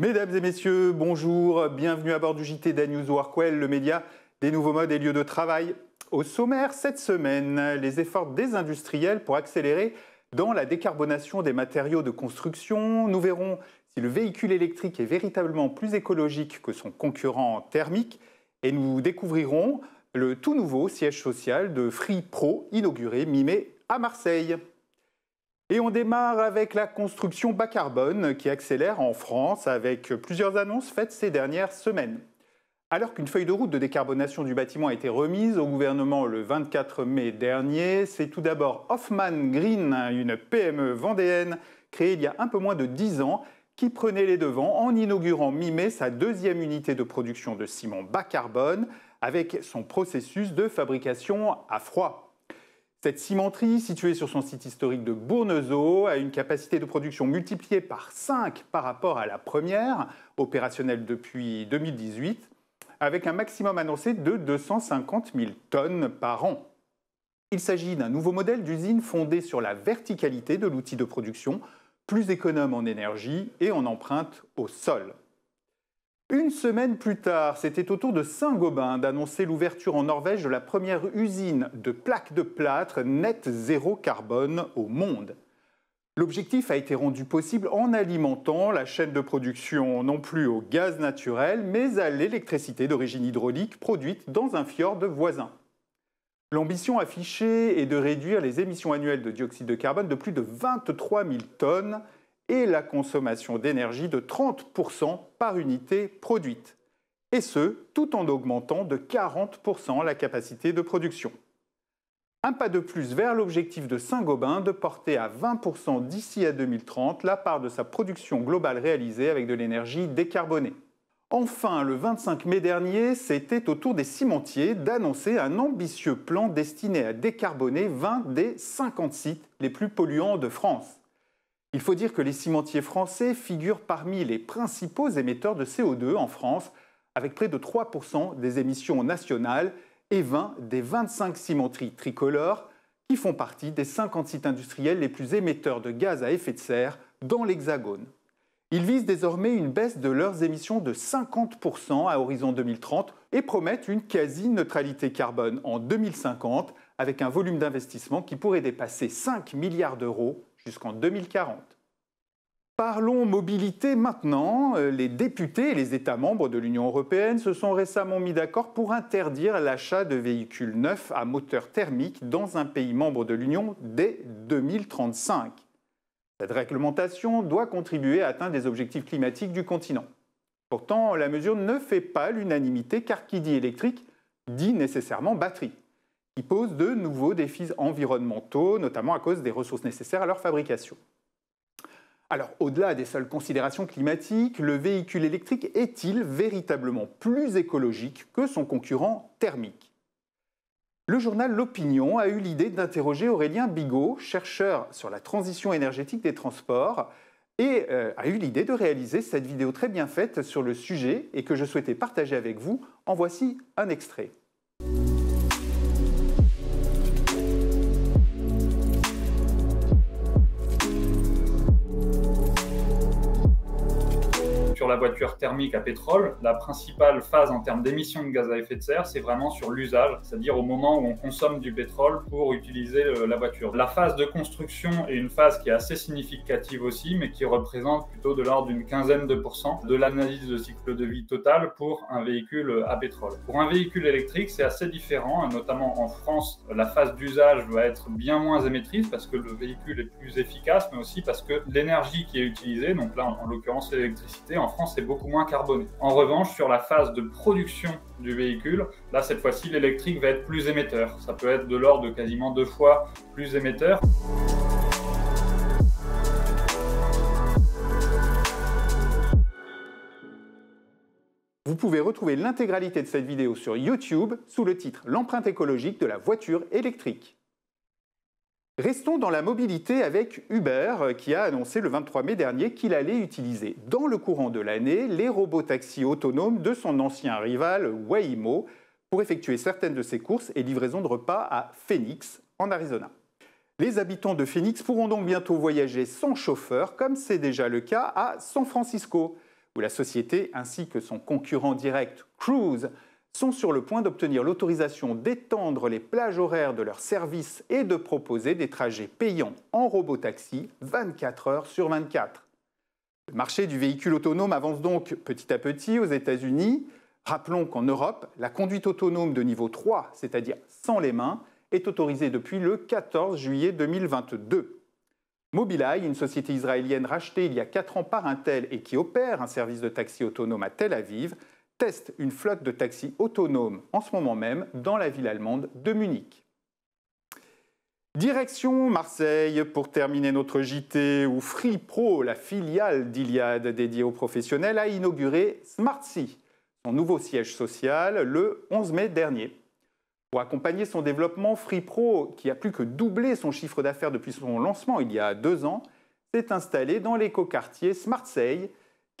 Mesdames et messieurs, bonjour, bienvenue à bord du JT d'Anews Workwell, le média des nouveaux modes et lieux de travail. Au sommaire cette semaine, les efforts des industriels pour accélérer dans la décarbonation des matériaux de construction. Nous verrons si le véhicule électrique est véritablement plus écologique que son concurrent thermique et nous découvrirons le tout nouveau siège social de Free Pro inauguré mi-mai à Marseille. Et on démarre avec la construction bas carbone qui accélère en France avec plusieurs annonces faites ces dernières semaines. Alors qu'une feuille de route de décarbonation du bâtiment a été remise au gouvernement le 24 mai dernier, c'est tout d'abord Hoffman Green, une PME vendéenne créée il y a un peu moins de 10 ans, qui prenait les devants en inaugurant mi-mai sa deuxième unité de production de ciment bas carbone avec son processus de fabrication à froid. Cette cimenterie, située sur son site historique de Bournezeau, a une capacité de production multipliée par 5 par rapport à la première, opérationnelle depuis 2018, avec un maximum annoncé de 250 000 tonnes par an. Il s'agit d'un nouveau modèle d'usine fondé sur la verticalité de l'outil de production, plus économe en énergie et en empreinte au sol. Une semaine plus tard, c'était au tour de Saint-Gobain d'annoncer l'ouverture en Norvège de la première usine de plaques de plâtre net zéro carbone au monde. L'objectif a été rendu possible en alimentant la chaîne de production non plus au gaz naturel, mais à l'électricité d'origine hydraulique produite dans un fjord voisin. L'ambition affichée est de réduire les émissions annuelles de dioxyde de carbone de plus de 23 000 tonnes et la consommation d'énergie de 30% par unité produite, et ce, tout en augmentant de 40% la capacité de production. Un pas de plus vers l'objectif de Saint-Gobain de porter à 20% d'ici à 2030 la part de sa production globale réalisée avec de l'énergie décarbonée. Enfin, le 25 mai dernier, c'était au tour des cimentiers d'annoncer un ambitieux plan destiné à décarboner 20 des 50 sites les plus polluants de France. Il faut dire que les cimentiers français figurent parmi les principaux émetteurs de CO2 en France, avec près de 3% des émissions nationales et 20 des 25 cimenteries tricolores qui font partie des 50 sites industriels les plus émetteurs de gaz à effet de serre dans l'Hexagone. Ils visent désormais une baisse de leurs émissions de 50% à horizon 2030 et promettent une quasi-neutralité carbone en 2050 avec un volume d'investissement qui pourrait dépasser 5 milliards d'euros jusqu'en 2040. Parlons mobilité maintenant. Euh, les députés et les États membres de l'Union européenne se sont récemment mis d'accord pour interdire l'achat de véhicules neufs à moteur thermique dans un pays membre de l'Union dès 2035. Cette réglementation doit contribuer à atteindre les objectifs climatiques du continent. Pourtant, la mesure ne fait pas l'unanimité car qui dit électrique dit nécessairement batterie qui posent de nouveaux défis environnementaux, notamment à cause des ressources nécessaires à leur fabrication. Alors, au-delà des seules considérations climatiques, le véhicule électrique est-il véritablement plus écologique que son concurrent thermique Le journal L'Opinion a eu l'idée d'interroger Aurélien Bigot, chercheur sur la transition énergétique des transports, et euh, a eu l'idée de réaliser cette vidéo très bien faite sur le sujet et que je souhaitais partager avec vous. En voici un extrait. la voiture thermique à pétrole, la principale phase en termes d'émissions de gaz à effet de serre, c'est vraiment sur l'usage, c'est-à-dire au moment où on consomme du pétrole pour utiliser euh, la voiture. La phase de construction est une phase qui est assez significative aussi, mais qui représente plutôt de l'ordre d'une quinzaine de pourcents de l'analyse de cycle de vie total pour un véhicule à pétrole. Pour un véhicule électrique, c'est assez différent, hein, notamment en France, la phase d'usage va être bien moins émettrice parce que le véhicule est plus efficace, mais aussi parce que l'énergie qui est utilisée, donc là en l'occurrence l'électricité, en France, c'est est beaucoup moins carboné. En revanche, sur la phase de production du véhicule, là, cette fois-ci, l'électrique va être plus émetteur. Ça peut être de l'ordre de quasiment deux fois plus émetteur. Vous pouvez retrouver l'intégralité de cette vidéo sur YouTube sous le titre L'empreinte écologique de la voiture électrique. Restons dans la mobilité avec Uber euh, qui a annoncé le 23 mai dernier qu'il allait utiliser dans le courant de l'année les robots taxis autonomes de son ancien rival Waymo pour effectuer certaines de ses courses et livraisons de repas à Phoenix en Arizona. Les habitants de Phoenix pourront donc bientôt voyager sans chauffeur comme c'est déjà le cas à San Francisco où la société ainsi que son concurrent direct Cruise sont sur le point d'obtenir l'autorisation d'étendre les plages horaires de leurs services et de proposer des trajets payants en robotaxi 24 heures sur 24. Le marché du véhicule autonome avance donc petit à petit aux États-Unis. Rappelons qu'en Europe, la conduite autonome de niveau 3, c'est-à-dire sans les mains, est autorisée depuis le 14 juillet 2022. Mobileye, une société israélienne rachetée il y a 4 ans par Intel et qui opère un service de taxi autonome à Tel Aviv, teste une flotte de taxis autonomes en ce moment même dans la ville allemande de Munich. Direction Marseille pour terminer notre JT où FreePro, la filiale d'Iliade dédiée aux professionnels, a inauguré SmartSea, son nouveau siège social, le 11 mai dernier. Pour accompagner son développement, FreePro, qui a plus que doublé son chiffre d'affaires depuis son lancement il y a deux ans, s'est installé dans l'écoquartier Smartseille,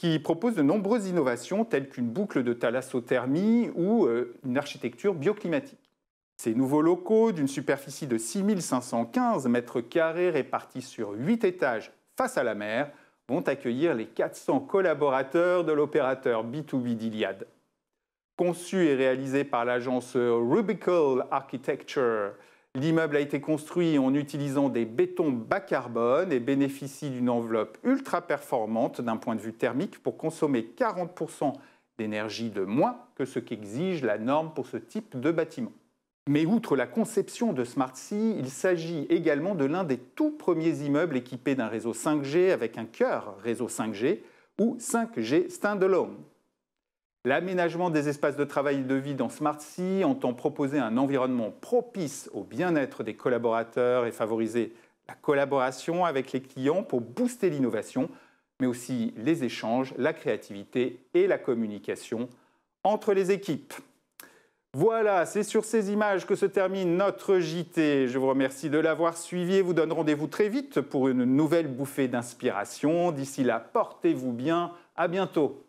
qui propose de nombreuses innovations telles qu'une boucle de thalassothermie ou euh, une architecture bioclimatique. Ces nouveaux locaux, d'une superficie de 6515 mètres carrés répartis sur 8 étages face à la mer, vont accueillir les 400 collaborateurs de l'opérateur B2B d'Iliade. Conçu et réalisé par l'agence Rubical Architecture L'immeuble a été construit en utilisant des bétons bas carbone et bénéficie d'une enveloppe ultra performante d'un point de vue thermique pour consommer 40% d'énergie de moins que ce qu'exige la norme pour ce type de bâtiment. Mais outre la conception de SmartSea, il s'agit également de l'un des tout premiers immeubles équipés d'un réseau 5G avec un cœur réseau 5G ou 5G standalone. L'aménagement des espaces de travail et de vie dans SmartSea entend proposer un environnement propice au bien-être des collaborateurs et favoriser la collaboration avec les clients pour booster l'innovation, mais aussi les échanges, la créativité et la communication entre les équipes. Voilà, c'est sur ces images que se termine notre JT. Je vous remercie de l'avoir suivi et vous donne rendez-vous très vite pour une nouvelle bouffée d'inspiration. D'ici là, portez-vous bien. À bientôt.